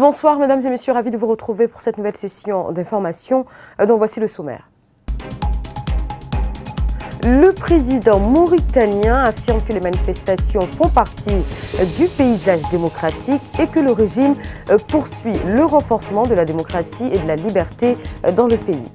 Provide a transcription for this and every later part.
Bonsoir mesdames et messieurs, ravi de vous retrouver pour cette nouvelle session d'information euh, dont voici le sommaire. Le président mauritanien affirme que les manifestations font partie euh, du paysage démocratique et que le régime euh, poursuit le renforcement de la démocratie et de la liberté dans le pays.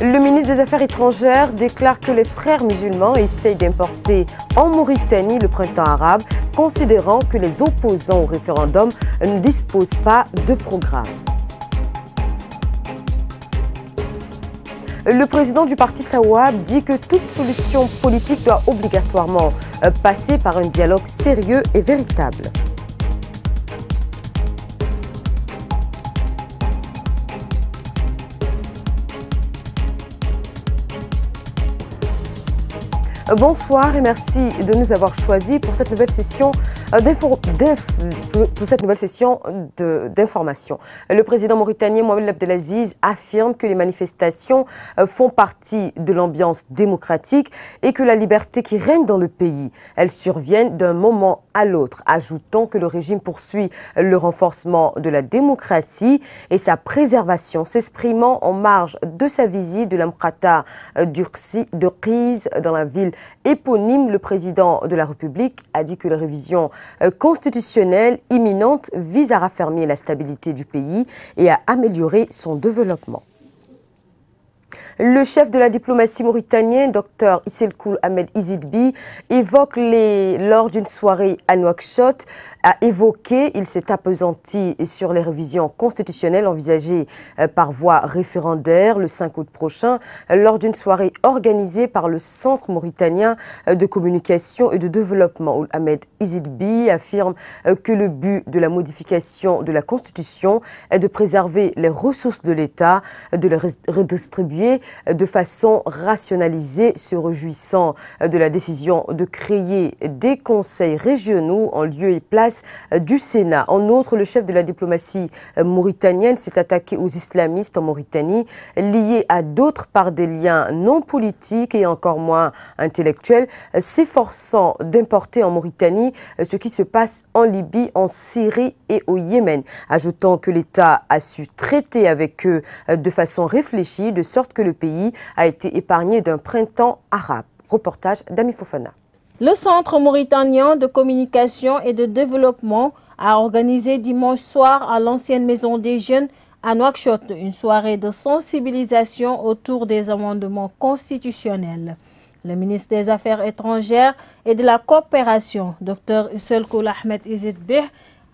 Le ministre des Affaires étrangères déclare que les frères musulmans essayent d'importer en Mauritanie le printemps arabe, considérant que les opposants au référendum ne disposent pas de programme. Le président du parti Sawab dit que toute solution politique doit obligatoirement euh, passer par un dialogue sérieux et véritable. Bonsoir et merci de nous avoir choisi pour cette nouvelle session euh, d'information. Le président mauritanien Mohamed Abdelaziz affirme que les manifestations euh, font partie de l'ambiance démocratique et que la liberté qui règne dans le pays, elles surviennent d'un moment à l'autre, ajoutant que le régime poursuit le renforcement de la démocratie et sa préservation, s'exprimant en marge de sa visite de l'Amkata euh, de Riz dans la ville éponyme, le président de la République a dit que la révision euh, constitutionnelle imminente vise à raffermir la stabilité du pays et à améliorer son développement. Le chef de la diplomatie mauritanienne, Dr Isselkoul Ahmed Izidbi, évoque les, lors d'une soirée à Nouakchott, a évoqué, il s'est apesanti sur les révisions constitutionnelles envisagées euh, par voie référendaire le 5 août prochain, lors d'une soirée organisée par le Centre mauritanien euh, de communication et de développement. Ahmed Izidbi affirme euh, que le but de la modification de la Constitution est de préserver les ressources de l'État, de les redistribuer de façon rationalisée, se réjouissant de la décision de créer des conseils régionaux en lieu et place du Sénat. En outre, le chef de la diplomatie mauritanienne s'est attaqué aux islamistes en Mauritanie, liés à d'autres par des liens non politiques et encore moins intellectuels, s'efforçant d'importer en Mauritanie ce qui se passe en Libye, en Syrie et au Yémen, ajoutant que l'État a su traiter avec eux de façon réfléchie, de sorte que le pays a été épargné d'un printemps arabe. Reportage d'Ami Fofana. Le Centre mauritanien de communication et de développement a organisé dimanche soir à l'ancienne maison des jeunes à Nouakchott une soirée de sensibilisation autour des amendements constitutionnels. Le ministre des Affaires étrangères et de la coopération, Dr Iselkoul Ahmed Izidbeh,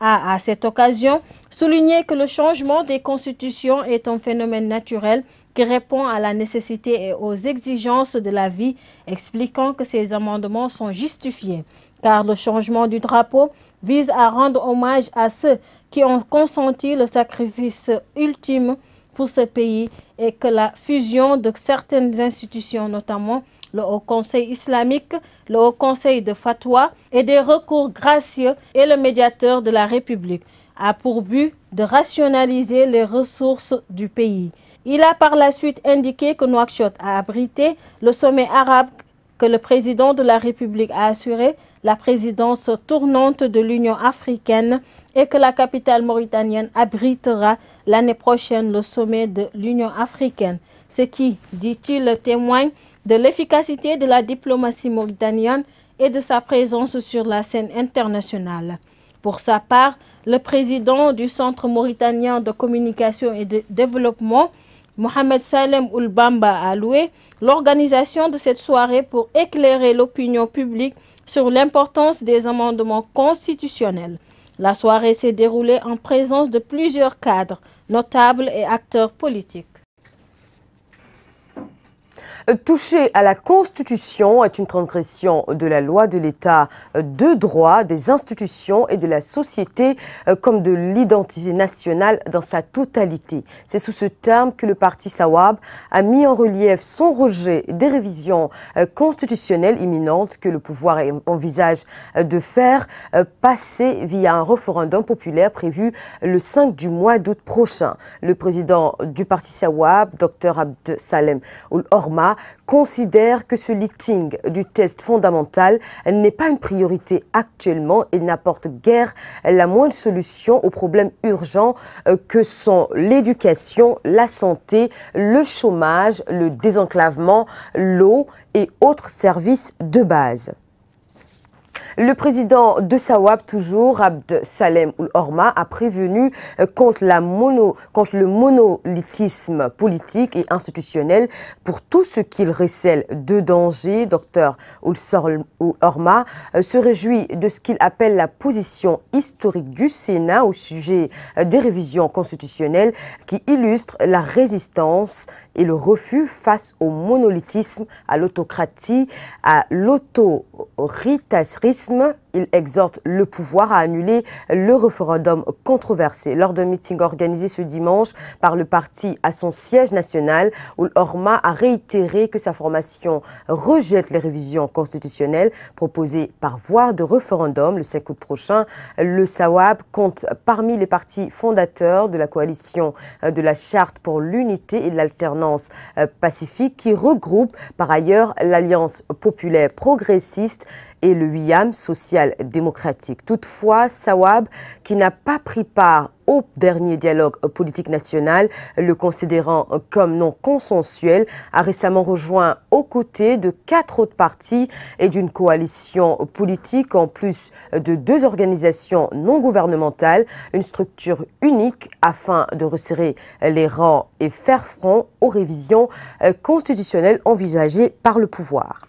a à cette occasion souligné que le changement des constitutions est un phénomène naturel qui répond à la nécessité et aux exigences de la vie, expliquant que ces amendements sont justifiés, car le changement du drapeau vise à rendre hommage à ceux qui ont consenti le sacrifice ultime pour ce pays et que la fusion de certaines institutions, notamment le Haut Conseil islamique, le Haut Conseil de fatwa et des recours gracieux et le médiateur de la République, a pour but de rationaliser les ressources du pays. Il a par la suite indiqué que Nouakchott a abrité le sommet arabe que le président de la République a assuré la présidence tournante de l'Union africaine et que la capitale mauritanienne abritera l'année prochaine le sommet de l'Union africaine. Ce qui, dit-il, témoigne de l'efficacité de la diplomatie mauritanienne et de sa présence sur la scène internationale. Pour sa part, le président du Centre mauritanien de communication et de développement, Mohamed Salem Oulbamba a loué l'organisation de cette soirée pour éclairer l'opinion publique sur l'importance des amendements constitutionnels. La soirée s'est déroulée en présence de plusieurs cadres, notables et acteurs politiques. Toucher à la Constitution est une transgression de la loi, de l'État, de droit, des institutions et de la société euh, comme de l'identité nationale dans sa totalité. C'est sous ce terme que le parti Sawab a mis en relief son rejet des révisions euh, constitutionnelles imminentes que le pouvoir envisage euh, de faire passer via un référendum populaire prévu le 5 du mois d'août prochain. Le président du parti Sawab, Dr Abd Salem Oul Orma, considère que ce lifting du test fondamental n'est pas une priorité actuellement et n'apporte guère la moindre solution aux problèmes urgents euh, que sont l'éducation, la santé, le chômage, le désenclavement, l'eau et autres services de base. Le président de Sawab, toujours, Abd Salem Oul-Orma, a prévenu euh, contre, la mono, contre le monolithisme politique et institutionnel pour tout ce qu'il recèle de danger. Docteur Oul-Orma euh, se réjouit de ce qu'il appelle la position historique du Sénat au sujet euh, des révisions constitutionnelles qui illustrent la résistance et le refus face au monolithisme, à l'autocratie, à l'autoritarisme l'autisme il exhorte le pouvoir à annuler le référendum controversé lors d'un meeting organisé ce dimanche par le parti à son siège national où l'ORMA a réitéré que sa formation rejette les révisions constitutionnelles proposées par voie de référendum le 5 août prochain. Le SAWAB compte parmi les partis fondateurs de la coalition de la Charte pour l'unité et l'alternance euh, pacifique qui regroupe par ailleurs l'Alliance populaire progressiste et le WIAM social démocratique. Toutefois, Sawab, qui n'a pas pris part au dernier dialogue politique national, le considérant comme non consensuel, a récemment rejoint aux côtés de quatre autres partis et d'une coalition politique, en plus de deux organisations non gouvernementales, une structure unique afin de resserrer les rangs et faire front aux révisions constitutionnelles envisagées par le pouvoir.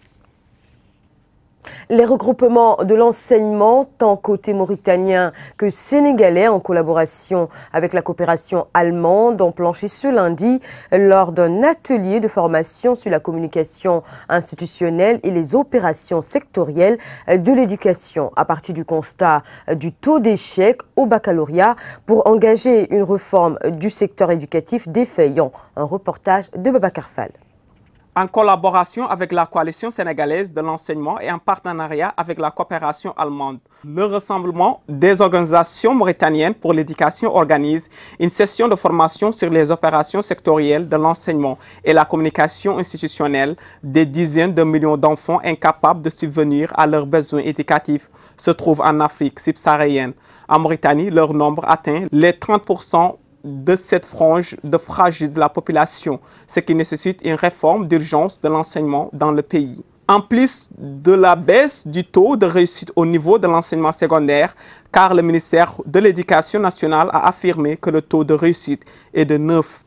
Les regroupements de l'enseignement, tant côté mauritanien que sénégalais, en collaboration avec la coopération allemande, ont planché ce lundi lors d'un atelier de formation sur la communication institutionnelle et les opérations sectorielles de l'éducation à partir du constat du taux d'échec au baccalauréat pour engager une réforme du secteur éducatif défaillant. Un reportage de Baba Carfal en collaboration avec la coalition sénégalaise de l'enseignement et en partenariat avec la coopération allemande. Le Rassemblement des organisations mauritaniennes pour l'éducation organise une session de formation sur les opérations sectorielles de l'enseignement et la communication institutionnelle des dizaines de millions d'enfants incapables de subvenir à leurs besoins éducatifs se trouvent en Afrique subsaharienne. En Mauritanie, leur nombre atteint les 30 de cette frange de fragile de la population, ce qui nécessite une réforme d'urgence de l'enseignement dans le pays. En plus de la baisse du taux de réussite au niveau de l'enseignement secondaire, car le ministère de l'Éducation nationale a affirmé que le taux de réussite est de 9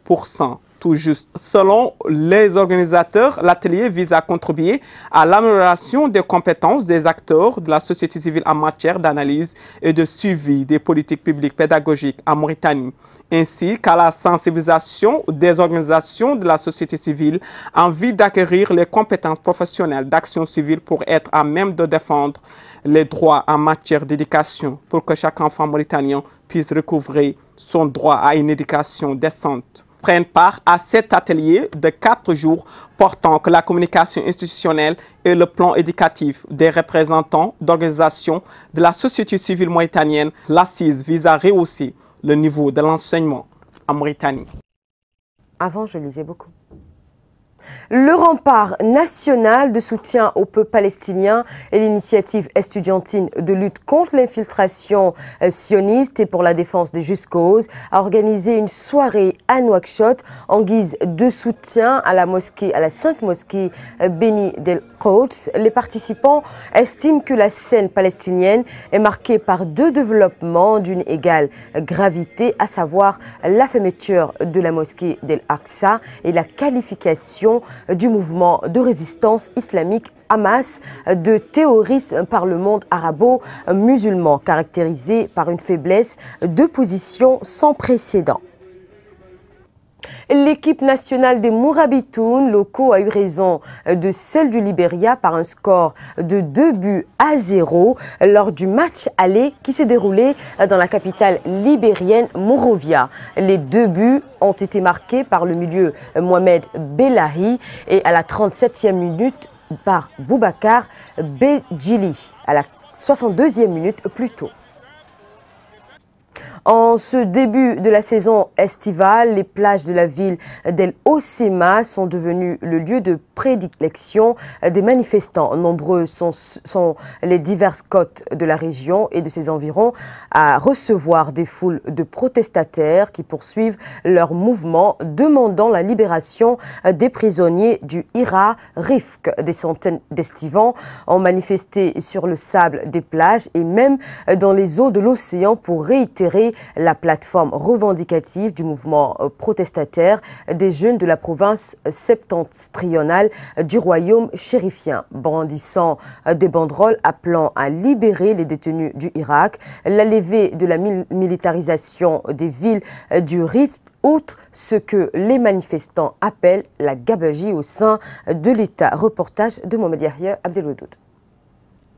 tout juste. Selon les organisateurs, l'atelier vise à contribuer à l'amélioration des compétences des acteurs de la société civile en matière d'analyse et de suivi des politiques publiques pédagogiques en Mauritanie, ainsi qu'à la sensibilisation des organisations de la société civile en vue d'acquérir les compétences professionnelles d'action civile pour être à même de défendre les droits en matière d'éducation pour que chaque enfant mauritanien puisse recouvrer son droit à une éducation décente prennent part à cet atelier de quatre jours portant que la communication institutionnelle et le plan éducatif des représentants d'organisations de la société civile mauritanienne. L'assise vise à rehausser le niveau de l'enseignement en Mauritanie. Avant, je lisais beaucoup. Le rempart national de soutien au peuple palestinien et l'initiative estudiantine de lutte contre l'infiltration euh, sioniste et pour la défense des justes causes a organisé une soirée à Nouakchott en guise de soutien à la mosquée, à la sainte mosquée euh, béni Del khoutz Les participants estiment que la scène palestinienne est marquée par deux développements d'une égale gravité, à savoir la fermeture de la mosquée Del Aqsa et la qualification euh, du mouvement de résistance islamique Hamas euh, de terrorisme par le monde arabo-musulman, caractérisé par une faiblesse de position sans précédent. L'équipe nationale des Mourabitoun locaux a eu raison euh, de celle du Libéria par un score de 2 buts à 0 lors du match aller qui s'est déroulé euh, dans la capitale libérienne Mourovia. Les deux buts ont été marqués par le milieu euh, Mohamed Belahi et à la 37e minute par Boubacar Bejili à la 62e minute plus tôt. En ce début de la saison estivale, les plages de la ville d'El Ocema sont devenues le lieu de prédilection des manifestants. Nombreux sont, sont les diverses côtes de la région et de ses environs à recevoir des foules de protestataires qui poursuivent leur mouvement demandant la libération des prisonniers du IRA Rifk. Des centaines d'estivants ont manifesté sur le sable des plages et même dans les eaux de l'océan pour réitérer la plateforme revendicative du mouvement euh, protestataire des jeunes de la province septentrionale du royaume chérifien. Brandissant euh, des banderoles appelant à libérer les détenus du Irak, la levée de la militarisation des villes euh, du Rift outre ce que les manifestants appellent la gabagie au sein de l'État. Reportage de Mohamed Yahya Abdelwedoud.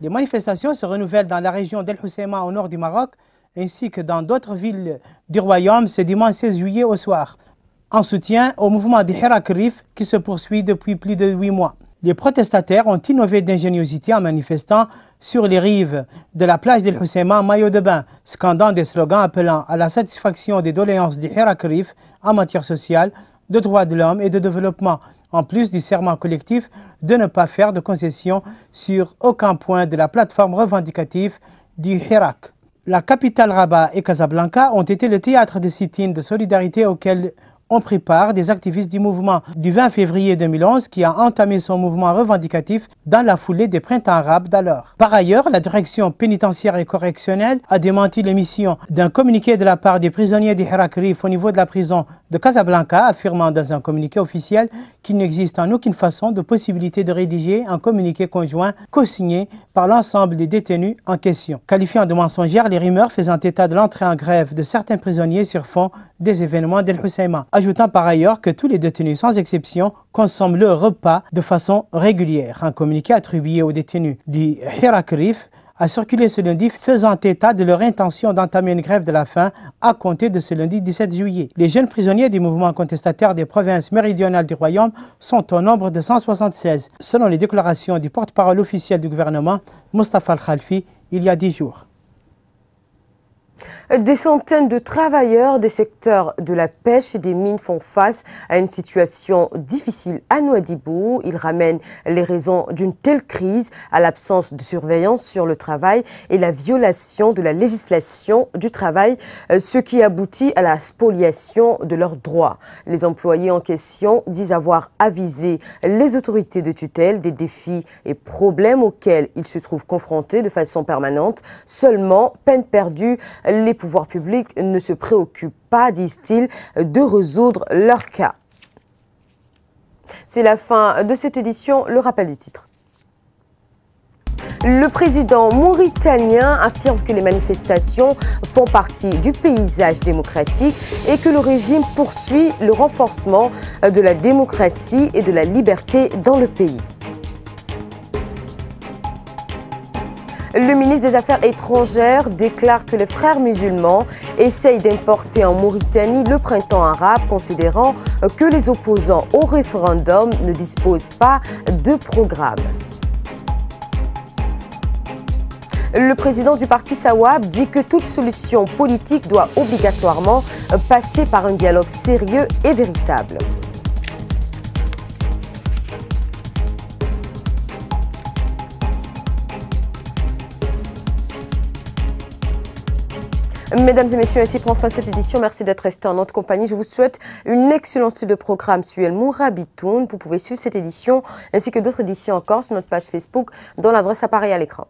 Les manifestations se renouvellent dans la région d'El Hoceima au nord du Maroc ainsi que dans d'autres villes du royaume ce dimanche 16 juillet au soir, en soutien au mouvement des Rif qui se poursuit depuis plus de huit mois. Les protestataires ont innové d'ingéniosité en manifestant sur les rives de la plage d'El Housseima en maillot de bain, scandant des slogans appelant à la satisfaction des doléances des Rif en matière sociale, de droits de l'homme et de développement, en plus du serment collectif de ne pas faire de concessions sur aucun point de la plateforme revendicative du Hirak. La capitale Rabat et Casablanca ont été le théâtre de sit de solidarité ont pris part des activistes du mouvement du 20 février 2011 qui a entamé son mouvement revendicatif dans la foulée des printemps arabes d'alors. Par ailleurs, la direction pénitentiaire et correctionnelle a démenti l'émission d'un communiqué de la part des prisonniers des Rif au niveau de la prison de Casablanca, affirmant dans un communiqué officiel qu'il n'existe en aucune façon de possibilité de rédiger un communiqué conjoint co-signé par l'ensemble des détenus en question, qualifiant de mensongères les rumeurs faisant état de l'entrée en grève de certains prisonniers sur fond des événements d'El Hoceima, ajoutant par ailleurs que tous les détenus sans exception consomment leur repas de façon régulière. Un communiqué attribué aux détenus du Hirakrif a circulé ce lundi faisant état de leur intention d'entamer une grève de la faim à compter de ce lundi 17 juillet. Les jeunes prisonniers du mouvement contestataire des provinces méridionales du Royaume sont au nombre de 176, selon les déclarations du porte-parole officiel du gouvernement, Mustafa Al-Khalfi, il y a dix jours. Des centaines de travailleurs des secteurs de la pêche et des mines font face à une situation difficile à Noadibou. Ils ramènent les raisons d'une telle crise à l'absence de surveillance sur le travail et la violation de la législation du travail, euh, ce qui aboutit à la spoliation de leurs droits. Les employés en question disent avoir avisé les autorités de tutelle des défis et problèmes auxquels ils se trouvent confrontés de façon permanente. Seulement, peine perdue, les pouvoirs publics ne se préoccupent pas, disent-ils, de résoudre leur cas. C'est la fin de cette édition, le rappel des titres. Le président mauritanien affirme que les manifestations font partie du paysage démocratique et que le régime poursuit le renforcement de la démocratie et de la liberté dans le pays. Le ministre des Affaires étrangères déclare que les frères musulmans essayent d'importer en Mauritanie le printemps arabe, considérant que les opposants au référendum ne disposent pas de programme. Le président du parti Sawab dit que toute solution politique doit obligatoirement passer par un dialogue sérieux et véritable. Mesdames et messieurs, ainsi pour enfin cette édition. Merci d'être restés en notre compagnie. Je vous souhaite une excellente suite de programme sur El Mourabitoun. Vous pouvez suivre cette édition ainsi que d'autres éditions encore sur notre page Facebook dont l'adresse apparaît à l'écran.